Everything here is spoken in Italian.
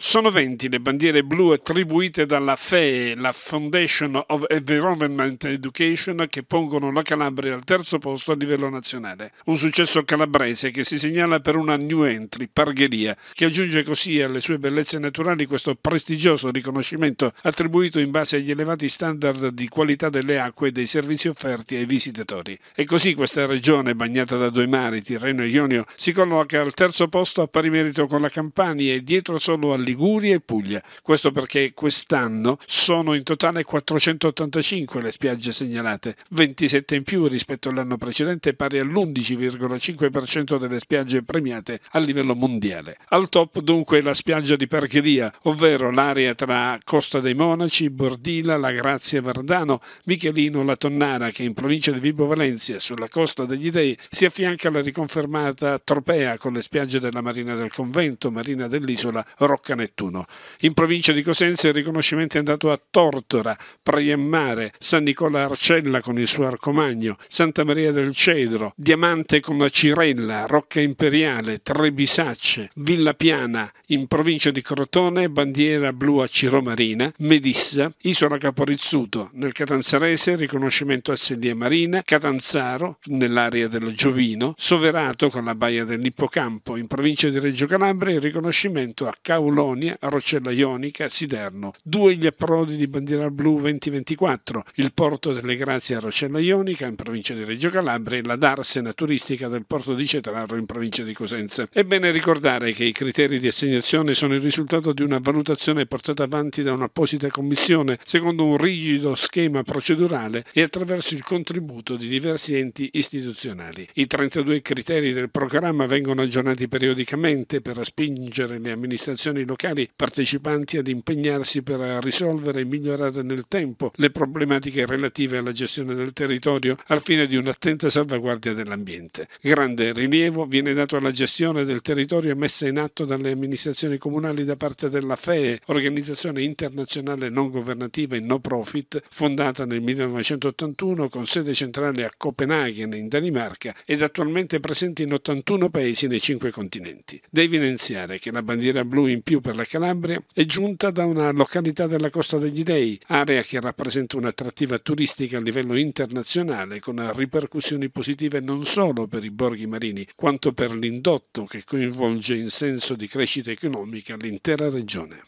Sono 20 le bandiere blu attribuite dalla FEE, la Foundation of Environment Education, che pongono la Calabria al terzo posto a livello nazionale. Un successo calabrese che si segnala per una new entry, Pargheria, che aggiunge così alle sue bellezze naturali questo prestigioso riconoscimento attribuito in base agli elevati standard di qualità delle acque e dei servizi offerti ai visitatori. E così questa regione, bagnata da due mari, Tirreno e Ionio, si colloca al terzo posto a pari merito con la Campania e dietro solo al Liguria e Puglia. Questo perché quest'anno sono in totale 485 le spiagge segnalate, 27 in più rispetto all'anno precedente, pari all'11,5% delle spiagge premiate a livello mondiale. Al top dunque la spiaggia di Parcheria, ovvero l'area tra Costa dei Monaci, Bordila, La Grazia Verdano, Michelino, La Tonnara, che in provincia di Vibo Valencia, sulla costa degli Dei, si affianca alla riconfermata Tropea con le spiagge della Marina del Convento, Marina dell'Isola, Rocca Nettuno. In provincia di Cosenza il riconoscimento è andato a Tortora, Praiemmare, San Nicola Arcella con il suo arcomagno, Santa Maria del Cedro, Diamante con la Cirella, Rocca Imperiale, Trebisacce, Villa Piana, in provincia di Crotone, bandiera blu a Ciromarina, Medissa, Isola Caporizzuto, nel Catanzarese riconoscimento a Sedia Marina, Catanzaro, nell'area del Giovino, Soverato con la baia dell'Ippocampo, in provincia di Reggio Calabria il riconoscimento a Caulone Catania, Rocella Ionica, Siderno. Due gli approdi di bandiera blu 2024, il porto delle Grazie a Rocella Ionica in provincia di Reggio Calabria e la darsena turistica del porto di Cetraro in provincia di Cosenza. È bene ricordare che i criteri di assegnazione sono il risultato di una valutazione portata avanti da un'apposita commissione secondo un rigido schema procedurale e attraverso il contributo di diversi enti istituzionali. I 32 criteri del programma vengono aggiornati periodicamente per spingere le amministrazioni locali locali partecipanti ad impegnarsi per risolvere e migliorare nel tempo le problematiche relative alla gestione del territorio al fine di un'attenta salvaguardia dell'ambiente. Grande rilievo viene dato alla gestione del territorio messa in atto dalle amministrazioni comunali da parte della FEE, organizzazione internazionale non governativa e no profit fondata nel 1981 con sede centrale a Copenaghen in Danimarca ed attualmente presente in 81 paesi nei cinque continenti. Da evidenziare che la bandiera blu in più per la Calabria è giunta da una località della Costa degli Dei, area che rappresenta un'attrattiva turistica a livello internazionale con ripercussioni positive non solo per i borghi marini, quanto per l'indotto che coinvolge in senso di crescita economica l'intera regione.